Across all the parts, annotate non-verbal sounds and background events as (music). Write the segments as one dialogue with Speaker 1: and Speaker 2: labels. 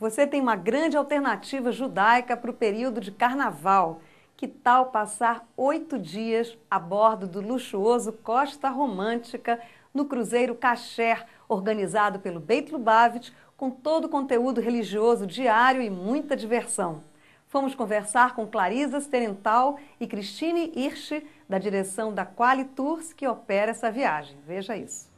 Speaker 1: Você tem uma grande alternativa judaica para o período de carnaval. Que tal passar oito dias a bordo do luxuoso Costa Romântica no cruzeiro Kasher, organizado pelo Beit Lubavitch, com todo o conteúdo religioso diário e muita diversão. Fomos conversar com Clarisa Sterental e Christine Hirsch, da direção da Quali Tours, que opera essa viagem. Veja isso.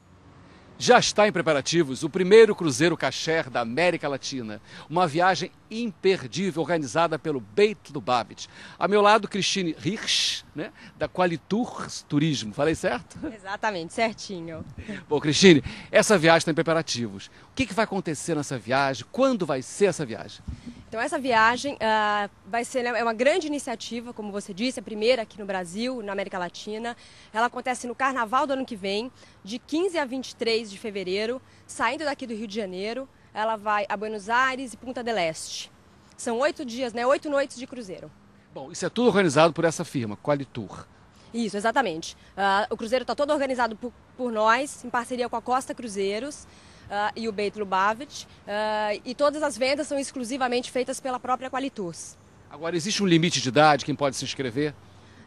Speaker 2: Já está em preparativos o primeiro cruzeiro Cacher da América Latina, uma viagem imperdível organizada pelo Beit Lubavitch. A meu lado, Cristine Rich, né, da Qualitours Turismo. Falei certo?
Speaker 3: Exatamente, certinho.
Speaker 2: Bom, Cristine, essa viagem está em preparativos. O que, que vai acontecer nessa viagem? Quando vai ser essa viagem?
Speaker 3: Então essa viagem uh, vai ser né, é uma grande iniciativa, como você disse, a primeira aqui no Brasil, na América Latina. Ela acontece no Carnaval do ano que vem, de 15 a 23 de fevereiro, saindo daqui do Rio de Janeiro. Ela vai a Buenos Aires e Punta del Este. São oito dias, né? Oito noites de cruzeiro.
Speaker 2: Bom, isso é tudo organizado por essa firma, Qualitour.
Speaker 3: Isso, exatamente. Uh, o cruzeiro está todo organizado por, por nós, em parceria com a Costa Cruzeiros. Ah, e o Beit Lubavitch. Ah, e todas as vendas são exclusivamente feitas pela própria Qualitours. Agora, existe
Speaker 2: um limite de idade? Quem pode se inscrever?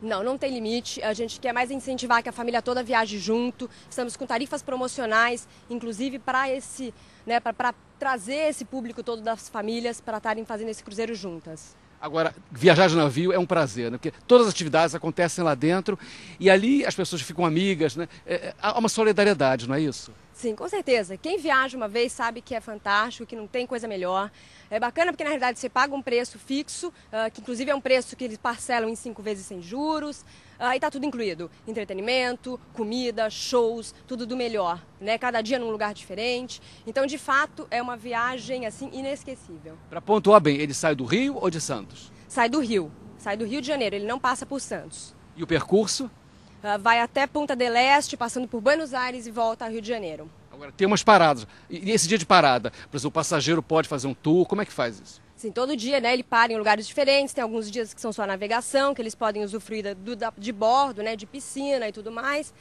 Speaker 3: Não, não tem limite. A gente quer mais incentivar que a família toda viaje junto. Estamos com tarifas promocionais, inclusive para esse, né, para trazer esse público todo das famílias para estarem fazendo esse cruzeiro juntas.
Speaker 2: Agora, viajar de navio é um prazer, né? porque todas as atividades acontecem lá dentro e ali as pessoas ficam amigas, né? É, é, há uma solidariedade, não é isso?
Speaker 3: Sim, com certeza. Quem viaja uma vez sabe que é fantástico, que não tem coisa melhor. É bacana porque, na realidade, você paga um preço fixo, ah, que inclusive é um preço que eles parcelam em cinco vezes sem juros. Aí tá tudo incluído: entretenimento, comida, shows, tudo do melhor, né? Cada dia num lugar diferente. Então, de fato, é uma viagem assim inesquecível.
Speaker 2: Para pontuar bem, ele sai do Rio ou de Santos?
Speaker 3: Sai do Rio, sai do Rio de Janeiro. Ele não passa por Santos.
Speaker 2: E o percurso?
Speaker 3: Uh, vai até Ponta del Este, passando por Buenos Aires e volta ao Rio de Janeiro. Agora, tem umas
Speaker 2: paradas. E esse dia de parada, por exemplo, o passageiro pode fazer um tour, como é que faz isso?
Speaker 3: assim, todo dia, né, ele para em lugares diferentes, tem alguns dias que são só navegação, que eles podem usufruir do, da, de bordo, né, de piscina e tudo mais.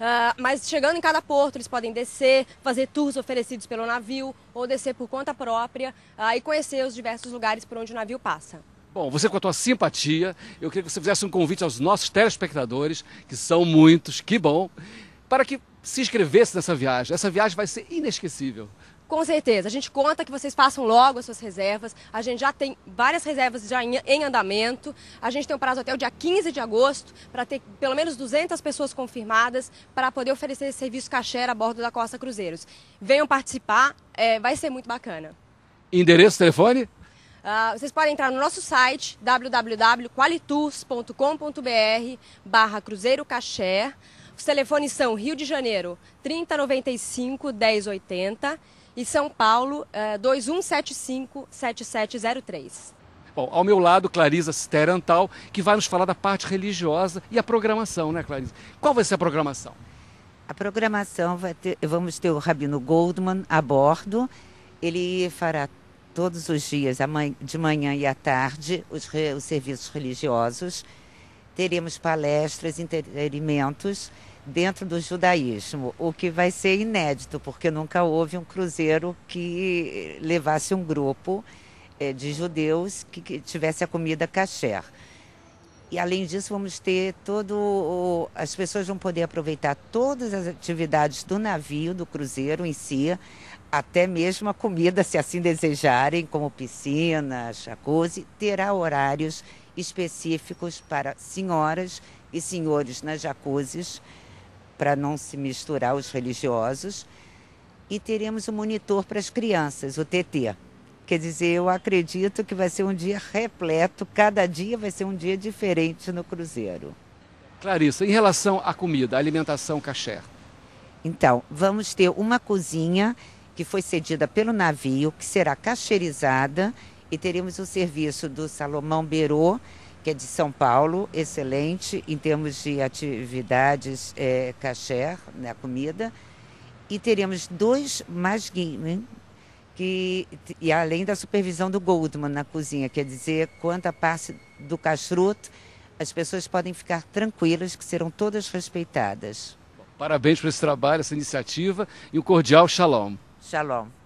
Speaker 3: Uh, mas chegando em cada porto, eles podem descer, fazer tours oferecidos pelo navio ou descer por conta própria uh, e conhecer os diversos lugares por onde o navio passa.
Speaker 2: Bom, você com a tua simpatia, eu queria que você fizesse um convite aos nossos telespectadores, que são muitos, que bom, para que se inscrevesse nessa viagem. Essa viagem vai ser inesquecível.
Speaker 3: Com certeza. A gente conta que vocês façam logo as suas reservas. A gente já tem várias reservas já em, em andamento. A gente tem um prazo até o dia 15 de agosto para ter pelo menos 200 pessoas confirmadas para poder oferecer esse serviço caché a bordo da Costa Cruzeiros. Venham participar, é, vai ser muito bacana.
Speaker 2: Endereço, telefone?
Speaker 3: Uh, vocês podem entrar no nosso site www.qualitours.com.br barra Cruzeiro Caché. Os telefones são Rio de Janeiro 3095 1080 e São Paulo é, eh, 2175-7703.
Speaker 2: Bom, ao meu lado, Clarisa Sterantal, que vai nos falar da parte religiosa e a programação, né, Clarisa? Qual vai ser a programação?
Speaker 1: A programação vai ter, vamos ter o Rabino Goldman a bordo. Ele fará todos os dias, de manhã e à tarde, os, os serviços religiosos. Teremos palestras, entretenimentos dentro do judaísmo, o que vai ser inédito, porque nunca houve um cruzeiro que levasse um grupo é, de judeus que, que, tivesse a comida kasher. E além disso, vamos ter todo. O, as pessoas vão poder aproveitar todas as atividades do navio, do cruzeiro em si, até mesmo a comida, (laughs) se assim desejarem, como piscina, jacuzzi, terá horários específicos para senhoras e senhores nas jacuzzis para não se misturar os religiosos, e teremos um monitor para as crianças, o TT. Quer dizer, eu acredito que vai ser um dia repleto, cada dia vai ser um dia diferente no cruzeiro. Clarissa, em relação à comida, à alimentação caché. Então, vamos ter uma cozinha que foi cedida pelo navio, que será cacherizada, e teremos o serviço do Salomão Berô, que é de São Paulo, excelente em termos de atividades é, caché, né, comida. E teremos dois mais gaming, que, e além da supervisão do Goldman na cozinha, quer dizer, quanto à parte do cachorro, as pessoas podem ficar tranquilas que serão todas respeitadas.
Speaker 2: Parabéns por esse trabalho, essa iniciativa e um cordial shalom. Shalom.